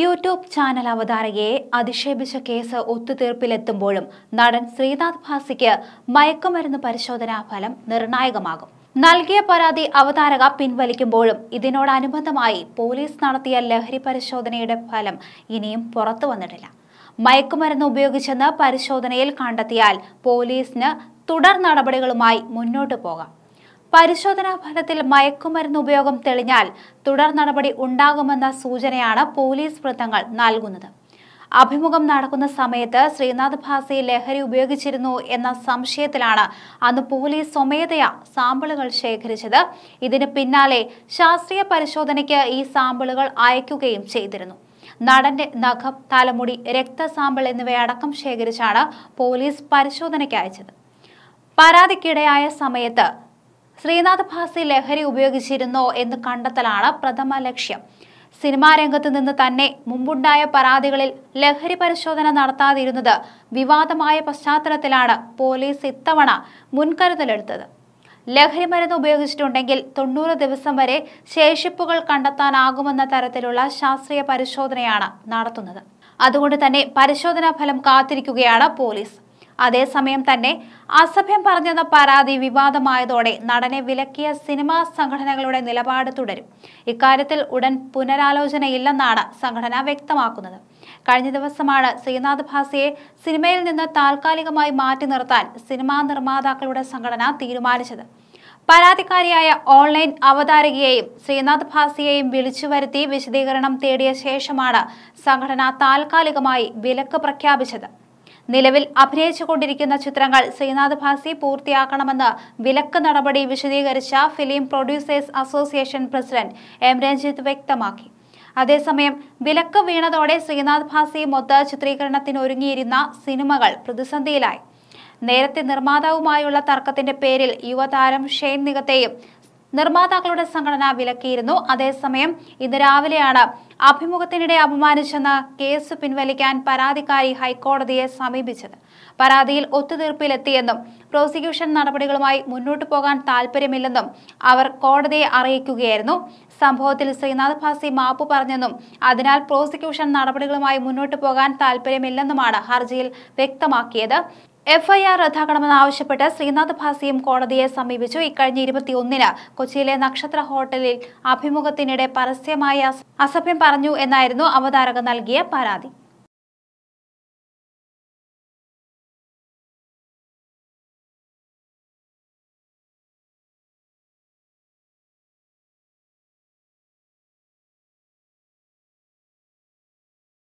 YouTube channel അവതാരകയെ അധിക്ഷേപിച്ച കേസ് ഒത്തുതീർപ്പിലെത്തുമ്പോഴും നടൻ ശ്രീനാഥ് ഭാസിക്ക് മയക്കുമരുന്ന് പരിശോധനാ ഫലം നിർണായകമാകും നൽകിയ പരാതി അവതാരക പിൻവലിക്കുമ്പോഴും ഇതിനോടനുബന്ധമായി പോലീസ് നടത്തിയ ലഹരി പരിശോധനയുടെ ഫലം ഇനിയും പുറത്തു വന്നിട്ടില്ല മയക്കുമരുന്ന് ഉപയോഗിച്ചെന്ന് പരിശോധനയിൽ കണ്ടെത്തിയാൽ പോലീസിന് തുടർ നടപടികളുമായി മുന്നോട്ടു പോകാം പരിശോധനാ ഫലത്തിൽ മയക്കുമരുന്ന് ഉപയോഗം തെളിഞ്ഞാൽ തുടർ നടപടി ഉണ്ടാകുമെന്ന സൂചനയാണ് പോലീസ് വൃത്തങ്ങൾ നൽകുന്നത് അഭിമുഖം നടക്കുന്ന സമയത്ത് ശ്രീനാഥ് ഭാസി ലഹരി ഉപയോഗിച്ചിരുന്നു എന്ന സംശയത്തിലാണ് അന്ന് പോലീസ് സ്വമേധയാ സാമ്പിളുകൾ ശേഖരിച്ചത് ഇതിന് പിന്നാലെ ശാസ്ത്രീയ പരിശോധനയ്ക്ക് ഈ സാമ്പിളുകൾ അയക്കുകയും ചെയ്തിരുന്നു നടന്റെ നഖം തലമുടി രക്തസാമ്പിൾ എന്നിവയടക്കം ശേഖരിച്ചാണ് പോലീസ് പരിശോധനയ്ക്ക് അയച്ചത് പരാതിക്കിടയായ സമയത്ത് ശ്രീനാഥ് ഭാസി ലഹരി ഉപയോഗിച്ചിരുന്നോ എന്ന് കണ്ടെത്തലാണ് പ്രഥമ ലക്ഷ്യം സിനിമാ രംഗത്ത് നിന്ന് തന്നെ മുമ്പുണ്ടായ പരാതികളിൽ ലഹരി പരിശോധന നടത്താതിരുന്നത് വിവാദമായ പശ്ചാത്തലത്തിലാണ് പോലീസ് ഇത്തവണ മുൻകരുതലെടുത്തത് ലഹരി മരുന്ന് ഉപയോഗിച്ചിട്ടുണ്ടെങ്കിൽ തൊണ്ണൂറ് ദിവസം വരെ ശേഷിപ്പുകൾ കണ്ടെത്താനാകുമെന്ന തരത്തിലുള്ള ശാസ്ത്രീയ പരിശോധനയാണ് നടത്തുന്നത് അതുകൊണ്ട് തന്നെ പരിശോധനാ ഫലം കാത്തിരിക്കുകയാണ് പോലീസ് അതേസമയം തന്നെ അസഭ്യം പറഞ്ഞെന്ന പരാതി വിവാദമായതോടെ നടനെ വിലക്കിയ സിനിമാ സംഘടനകളുടെ നിലപാട് തുടരും ഇക്കാര്യത്തിൽ ഉടൻ പുനരാലോചനയില്ലെന്നാണ് സംഘടന വ്യക്തമാക്കുന്നത് കഴിഞ്ഞ ദിവസമാണ് ശ്രീനാഥ് ഭാസിയെ സിനിമയിൽ നിന്ന് താൽക്കാലികമായി മാറ്റി നിർത്താൻ സിനിമാ നിർമ്മാതാക്കളുടെ സംഘടന തീരുമാനിച്ചത് പരാതിക്കാരിയായ ഓൺലൈൻ അവതാരകയെയും ശ്രീനാഥ് ഭാസിയെയും വിളിച്ചു വരുത്തി വിശദീകരണം തേടിയ ശേഷമാണ് സംഘടന താൽക്കാലികമായി വിലക്ക് പ്രഖ്യാപിച്ചത് നിലവിൽ അഭിനയിച്ചുകൊണ്ടിരിക്കുന്ന ചിത്രങ്ങൾ ശ്രീനാഥ് ഭാസി പൂർത്തിയാക്കണമെന്ന് വിലക്ക് നടപടി വിശദീകരിച്ച film producers association president M Ranjith വ്യക്തമാക്കി അതേസമയം വിലക്ക് വീണതോടെ ശ്രീനാഥ് ഭാസി മൊത്ത ചിത്രീകരണത്തിന് ഒരുങ്ങിയിരുന്ന സിനിമകൾ പ്രതിസന്ധിയിലായി നേരത്തെ നിർമ്മാതാവുമായുള്ള തർക്കത്തിന്റെ പേരിൽ യുവതാരം ഷെയ്ൻ നികത്തെയും നിർമ്മാതാക്കളുടെ സംഘടന വിലക്കിയിരുന്നു അതേസമയം ഇന്ന് രാവിലെയാണ് അഭിമുഖത്തിനിടെ അപമാനിച്ചെന്ന കേസ് പിൻവലിക്കാൻ പരാതിക്കാരി ഹൈക്കോടതിയെ സമീപിച്ചത് പരാതിയിൽ ഒത്തുതീർപ്പിലെത്തിയെന്നും പ്രോസിക്യൂഷൻ നടപടികളുമായി മുന്നോട്ടു പോകാൻ താല്പര്യമില്ലെന്നും അവർ കോടതിയെ അറിയിക്കുകയായിരുന്നു സംഭവത്തിൽ ശ്രീനാഥ് ഭാസി മാപ്പ് പറഞ്ഞെന്നും അതിനാൽ പ്രോസിക്യൂഷൻ നടപടികളുമായി മുന്നോട്ടു പോകാൻ താല്പര്യമില്ലെന്നുമാണ് ഹർജിയിൽ വ്യക്തമാക്കിയത് എഫ്ഐആർ ആവശ്യപ്പെട്ട് ശ്രീനാഥ് ഭാസിയും കോടതിയെ സമീപിച്ചു ഇക്കഴിഞ്ഞ ഇരുപത്തിയൊന്നിന് കൊച്ചിയിലെ നക്ഷത്ര ഹോട്ടലിൽ അഭിമുഖത്തിനിടെ പരസ്യമായ അസഭ്യം പറഞ്ഞു എന്നായിരുന്നു അവതാരക നൽകിയ പരാതി